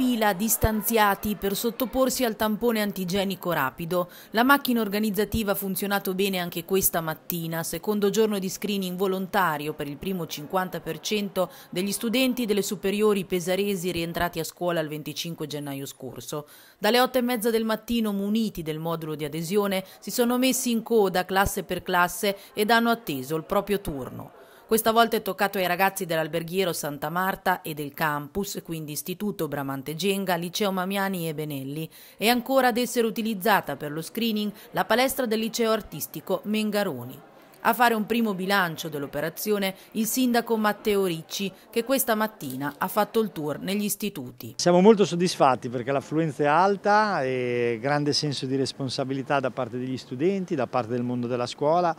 fila distanziati per sottoporsi al tampone antigenico rapido. La macchina organizzativa ha funzionato bene anche questa mattina, secondo giorno di screening volontario per il primo 50% degli studenti delle superiori pesaresi rientrati a scuola il 25 gennaio scorso. Dalle 8 e mezza del mattino, muniti del modulo di adesione, si sono messi in coda classe per classe ed hanno atteso il proprio turno. Questa volta è toccato ai ragazzi dell'alberghiero Santa Marta e del campus, quindi Istituto Bramante Genga, Liceo Mamiani e Benelli, e ancora ad essere utilizzata per lo screening la palestra del liceo artistico Mengaroni. A fare un primo bilancio dell'operazione il sindaco Matteo Ricci che questa mattina ha fatto il tour negli istituti. Siamo molto soddisfatti perché l'affluenza è alta e grande senso di responsabilità da parte degli studenti, da parte del mondo della scuola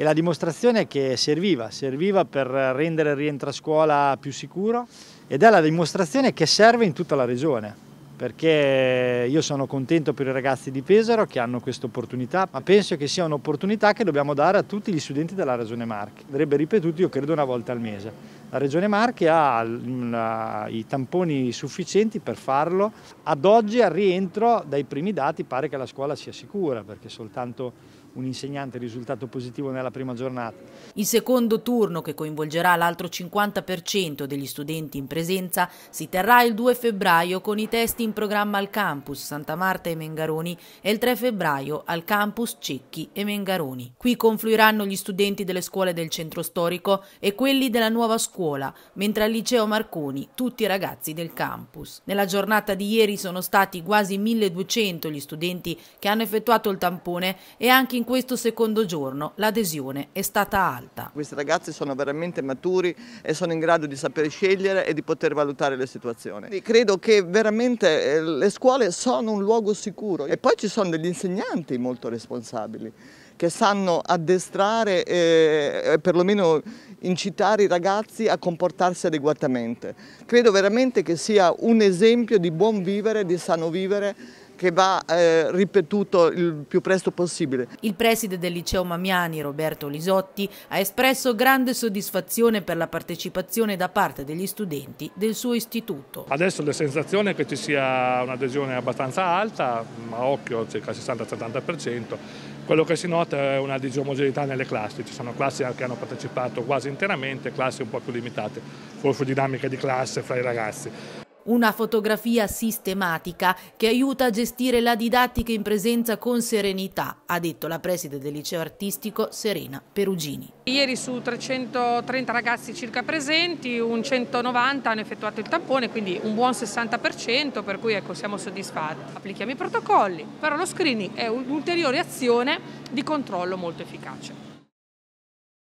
e la dimostrazione è che serviva, serviva per rendere il rientro a scuola più sicuro ed è la dimostrazione che serve in tutta la regione perché io sono contento per i ragazzi di Pesaro che hanno questa opportunità, ma penso che sia un'opportunità che dobbiamo dare a tutti gli studenti della Regione Marche. Andrebbe ripetuto, io credo, una volta al mese. La Regione Marche ha i tamponi sufficienti per farlo. Ad oggi, al rientro, dai primi dati, pare che la scuola sia sicura, perché soltanto un insegnante risultato positivo nella prima giornata. Il secondo turno, che coinvolgerà l'altro 50% degli studenti in presenza, si terrà il 2 febbraio con i test in programma al campus Santa Marta e Mengaroni e il 3 febbraio al campus Cecchi e Mengaroni. Qui confluiranno gli studenti delle scuole del centro storico e quelli della nuova scuola, mentre al liceo Marconi tutti i ragazzi del campus. Nella giornata di ieri sono stati quasi 1200 gli studenti che hanno effettuato il tampone e anche in questo secondo giorno l'adesione è stata alta. Questi ragazzi sono veramente maturi e sono in grado di saper scegliere e di poter valutare le situazioni. Credo che veramente eh, le scuole sono un luogo sicuro e poi ci sono degli insegnanti molto responsabili che sanno addestrare eh, e perlomeno incitare i ragazzi a comportarsi adeguatamente. Credo veramente che sia un esempio di buon vivere, di sano vivere che va eh, ripetuto il più presto possibile. Il preside del liceo Mamiani, Roberto Lisotti, ha espresso grande soddisfazione per la partecipazione da parte degli studenti del suo istituto. Adesso la sensazione è che ci sia un'adesione abbastanza alta, ma mm, occhio circa il 60-70%, quello che si nota è una disomogeneità nelle classi, ci sono classi che hanno partecipato quasi interamente, classi un po' più limitate, forse dinamiche di classe fra i ragazzi una fotografia sistematica che aiuta a gestire la didattica in presenza con serenità, ha detto la preside del liceo artistico Serena Perugini. Ieri su 330 ragazzi circa presenti, un 190 hanno effettuato il tampone, quindi un buon 60%, per cui ecco, siamo soddisfatti. Applichiamo i protocolli, però lo screening è un'ulteriore azione di controllo molto efficace.